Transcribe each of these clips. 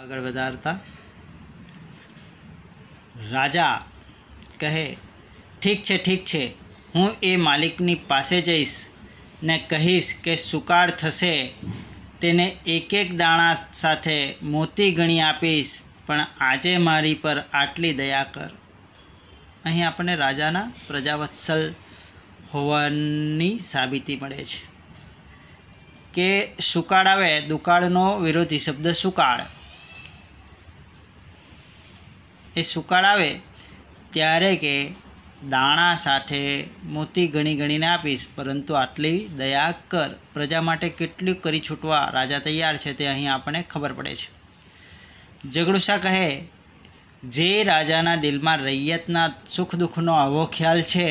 આગળ વધારતા રાજા કહે ઠીક છે ઠીક છે હું એ માલિકની પાસે જઈશ ને કહીશ કે સુકાળ થશે તેને એક એક દાણા સાથે મોતી ગણી આપીશ પણ આજે મારી પર આટલી દયા કર અહીં આપણને રાજાના પ્રજાવત્સલ હોવાની સાબિતી મળે છે કે સુકાળ આવે દુકાળનો વિરોધી શબ્દ સુકાળ એ સુકાળ આવે ત્યારે કે દાણા સાથે મોતી ગણી ગણીને આપીશ પરંતુ આટલી દયા કર પ્રજા માટે કેટલું કરી છૂટવા રાજા તૈયાર છે તે અહીં આપણને ખબર પડે છે જગડુસા કહે જે રાજાના દિલમાં રૈયતના સુખ દુઃખનો આવો ખ્યાલ છે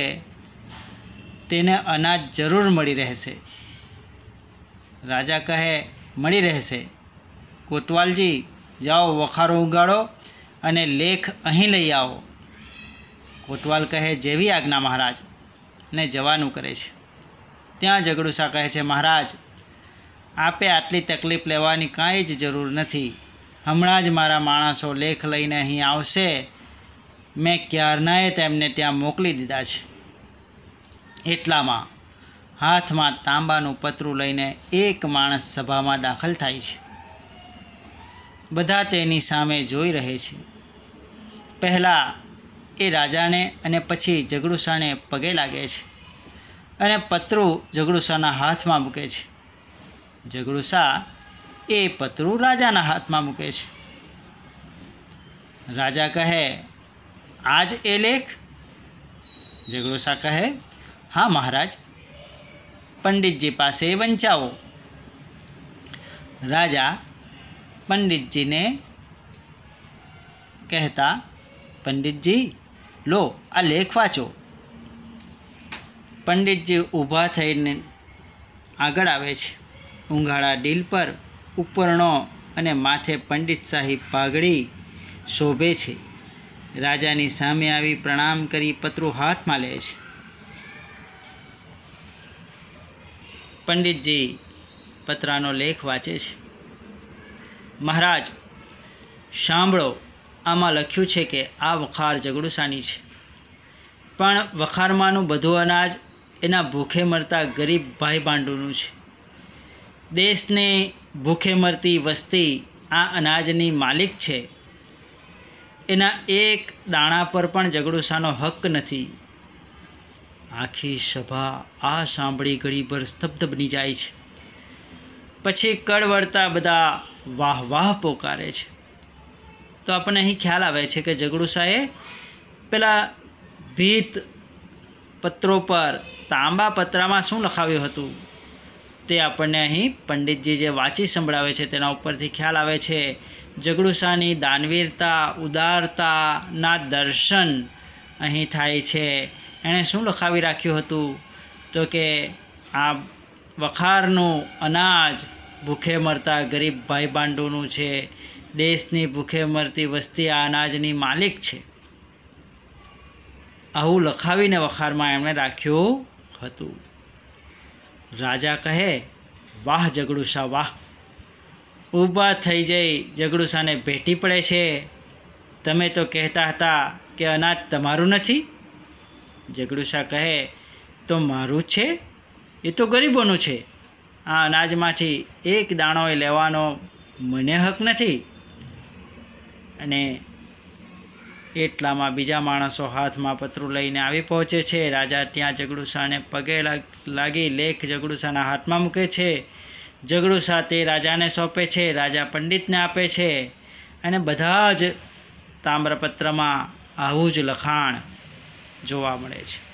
તેને અનાજ જરૂર મળી રહેશે રાજા કહે મળી રહેશે કોતવાલજી જાઓ વખારો ઉગાડો અને લેખ અહીં લઈ આવો કોતવાલ કહે જેવી આજ્ઞા મહારાજ ને જવાનું કરે છે ત્યાં જગડુસા કહે છે મહારાજ આપે આટલી તકલીફ લેવાની કાંઈ જ જરૂર નથી હમણાં જ મારા માણસો લેખ લઈને અહીં આવશે મેં ક્યારનાએ તેમને ત્યાં મોકલી દીધા છે એટલામાં હાથમાં તાંબાનું પતરું લઈને એક માણસ સભામાં દાખલ થાય છે બધા તેની સામે જોઈ રહે છે પહેલાં એ રાજાને અને પછી જગડુસાને પગે લાગે છે અને પતરું જગડુસાના હાથમાં મૂકે છે જગડુસા એ પતરું રાજાના હાથમાં મૂકે છે રાજા કહે આજ એ લેખ જગડુસા કહે હા મહારાજ પંડિતજી પાસે વંચાવો રાજા પંડિતજીને કહેતા પંડિતજી લો આ લેખ વાંચો પંડિતજી ઊભા થઈને આગળ આવે છે ઊંઘાળા ડીલ પર ઉપરણો અને માથે પંડિત સાહેબ પાઘડી શોભે છે રાજાની સામે આવી પ્રણામ કરી પત્રો હાથમાં લે છે પંડિતજી પતરાનો લેખ વાંચે છે મહારાજ સાંભળો આમાં લખ્યું છે કે આ વખાર જગડુસાની છે પણ વખારમાંનું બધું અનાજ એના ભૂખે મરતા ગરીબ ભાઈ બાંડુનું છે દેશને ભૂખે મરતી વસ્તી આ અનાજની માલિક છે એના એક દાણા પર પણ જગડુસાનો હક નથી આખી સભા આ સાંભળી ઘડીભર સ્તબ્ધ બની જાય છે પછી કળ બધા વાહ વાહ પોકારે છે તો આપણને અહીં ખ્યાલ આવે છે કે જગડુસાએ પેલા ભીત પત્રો પર તાંબા પત્રામાં શું લખાવ્યું હતું તે આપણને અહીં પંડિતજી જે વાંચી સંભળાવે છે તેના ઉપરથી ખ્યાલ આવે છે જગડુસાની દાનવીરતા ઉદારતાના દર્શન અહીં થાય છે એણે શું લખાવી રાખ્યું હતું તો કે આ વખારનું અનાજ ભૂખે મરતા ગરીબ ભાઈબાંડોનું છે દેશની ભૂખે મરતી વસ્તી આ અનાજની માલિક છે આવું લખાવીને વખારમાં એમણે રાખ્યું હતું રાજા કહે વાહ જગડુશા વાહ ઊભા થઈ જઈ જગડુશાને ભેટી પડે છે તમે તો કહેતા હતા કે અનાજ તમારું નથી જગડુશા કહે તો મારું છે એ તો ગરીબોનું છે આ અનાજમાંથી એક દાણો એ લેવાનો મને હક નથી અને એટલામાં બીજા માણસો હાથમાં પતરું લઈને આવી પહોંચે છે રાજા ત્યાં જગડુસાને પગે લાગી લેખ જગડુસાના હાથમાં મૂકે છે જગડુસા તે રાજાને સોંપે છે રાજા પંડિતને આપે છે અને બધા જ તામ્રપત્રમાં આવું જ લખાણ જોવા મળે છે